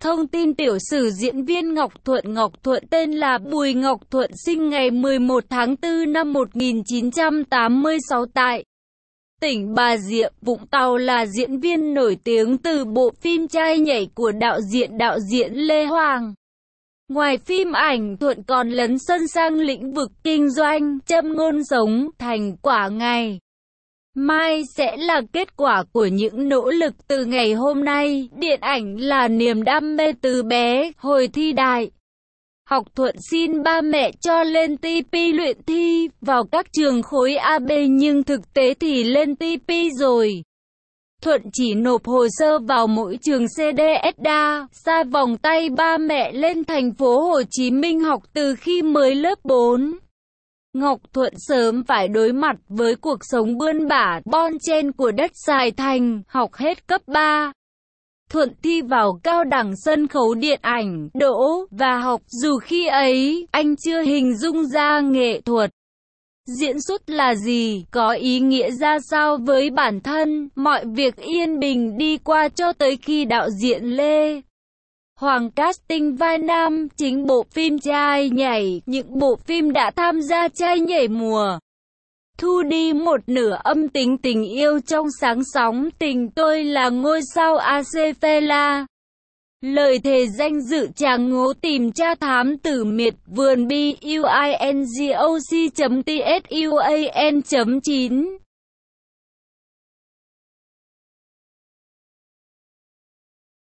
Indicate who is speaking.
Speaker 1: Thông tin tiểu sử diễn viên Ngọc Thuận Ngọc Thuận tên là Bùi Ngọc Thuận sinh ngày 11 tháng 4 năm 1986 tại tỉnh Bà Rịa, Vũng Tàu là diễn viên nổi tiếng từ bộ phim Trai nhảy của đạo diễn đạo diễn Lê Hoàng. Ngoài phim ảnh Thuận còn lấn sân sang lĩnh vực kinh doanh, châm ngôn sống, thành quả ngày. Mai sẽ là kết quả của những nỗ lực từ ngày hôm nay. Điện ảnh là niềm đam mê từ bé, hồi thi đại. Học thuận xin ba mẹ cho lên TP luyện thi vào các trường khối AB nhưng thực tế thì lên TP rồi. Thuận chỉ nộp hồ sơ vào mỗi trường Đa xa vòng tay ba mẹ lên thành phố Hồ Chí Minh học từ khi mới lớp 4. Ngọc Thuận sớm phải đối mặt với cuộc sống bươn bả bon chen của đất dài thành, học hết cấp 3. Thuận thi vào cao đẳng sân khấu điện ảnh, đỗ, và học dù khi ấy, anh chưa hình dung ra nghệ thuật. Diễn xuất là gì, có ý nghĩa ra sao với bản thân, mọi việc yên bình đi qua cho tới khi đạo diễn Lê Hoàng casting vai nam chính bộ phim trai nhảy, những bộ phim đã tham gia trai nhảy mùa. Thu đi một nửa âm tính tình yêu trong sáng sóng tình tôi là ngôi sao Acefela. Lời thề danh dự chàng ngố tìm cha thám tử miệt vườn b u i n g o c t s u a n 9